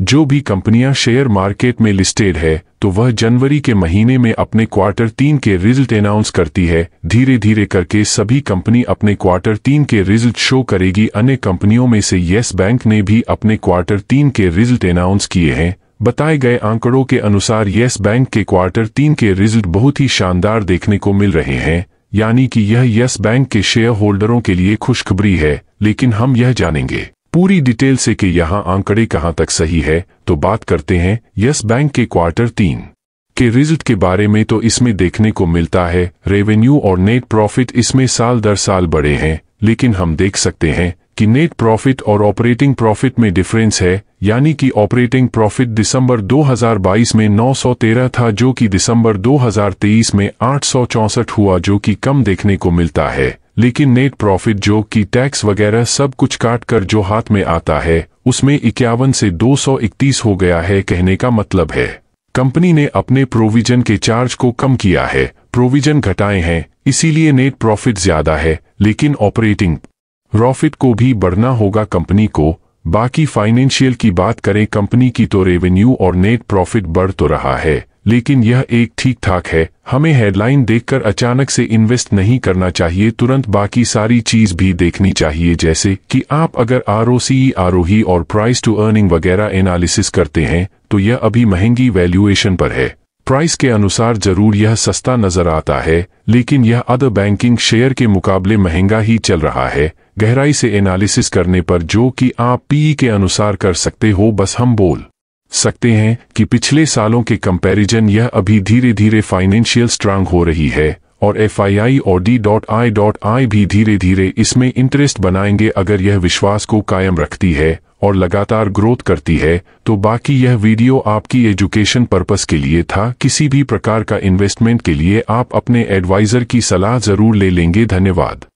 जो भी कंपनियां शेयर मार्केट में लिस्टेड है तो वह जनवरी के महीने में अपने क्वार्टर तीन के रिजल्ट अनाउंस करती है धीरे धीरे करके सभी कंपनी अपने क्वार्टर तीन के रिजल्ट शो करेगी अन्य कंपनियों में से यस बैंक ने भी अपने क्वार्टर तीन के रिजल्ट अनाउंस किए हैं बताए गए आंकड़ों के अनुसार येस बैंक के क्वार्टर तीन के रिजल्ट बहुत ही शानदार देखने को मिल रहे हैं यानी कि यह यस बैंक के शेयर होल्डरों के लिए खुशखबरी है लेकिन हम यह जानेंगे पूरी डिटेल से कि यहाँ आंकड़े कहाँ तक सही है तो बात करते हैं यस बैंक के क्वार्टर तीन के रिजल्ट के बारे में तो इसमें देखने को मिलता है रेवेन्यू और नेट प्रॉफिट इसमें साल दर साल बढ़े हैं लेकिन हम देख सकते हैं कि नेट प्रॉफिट और ऑपरेटिंग प्रॉफिट में डिफरेंस है यानी कि ऑपरेटिंग प्रॉफिट दिसंबर 2022 में 913 था जो कि दिसंबर 2023 में आठ हुआ जो कि कम देखने को मिलता है लेकिन नेट प्रॉफिट जो कि टैक्स वगैरह सब कुछ काट कर जो हाथ में आता है उसमें इक्यावन से 231 हो गया है कहने का मतलब है कंपनी ने अपने प्रोविजन के चार्ज को कम किया है प्रोविजन घटाए हैं इसीलिए नेट प्रॉफिट ज्यादा है लेकिन ऑपरेटिंग प्रॉफिट को भी बढ़ना होगा कंपनी को बाकी फाइनेंशियल की बात करें कंपनी की तो रेवेन्यू और नेट प्रॉफिट बढ़ तो रहा है लेकिन यह एक ठीक ठाक है हमें हेडलाइन देखकर अचानक से इन्वेस्ट नहीं करना चाहिए तुरंत बाकी सारी चीज भी देखनी चाहिए जैसे कि आप अगर आर ओ सी आर और प्राइस टू अर्निंग वगैरह एनालिसिस करते हैं तो यह अभी महंगी वैल्यूएशन पर है प्राइस के अनुसार जरूर यह सस्ता नजर आता है लेकिन यह अदर बैंकिंग शेयर के मुकाबले महंगा ही चल रहा है गहराई से एनालिसिस करने पर जो कि आप पीई e के अनुसार कर सकते हो बस हम बोल सकते हैं कि पिछले सालों के कंपैरिजन यह अभी धीरे धीरे फाइनेंशियल स्ट्रांग हो रही है और एफ और D dot I dot I भी धीरे धीरे इसमें इंटरेस्ट बनाएंगे अगर यह विश्वास को कायम रखती है और लगातार ग्रोथ करती है तो बाकी यह वीडियो आपकी एजुकेशन पर्पस के लिए था किसी भी प्रकार का इन्वेस्टमेंट के लिए आप अपने एडवाइजर की सलाह जरूर ले लेंगे धन्यवाद